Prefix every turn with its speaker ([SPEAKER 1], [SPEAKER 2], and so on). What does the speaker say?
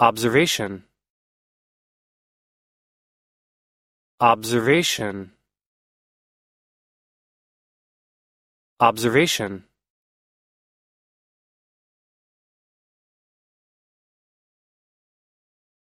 [SPEAKER 1] observation observation observation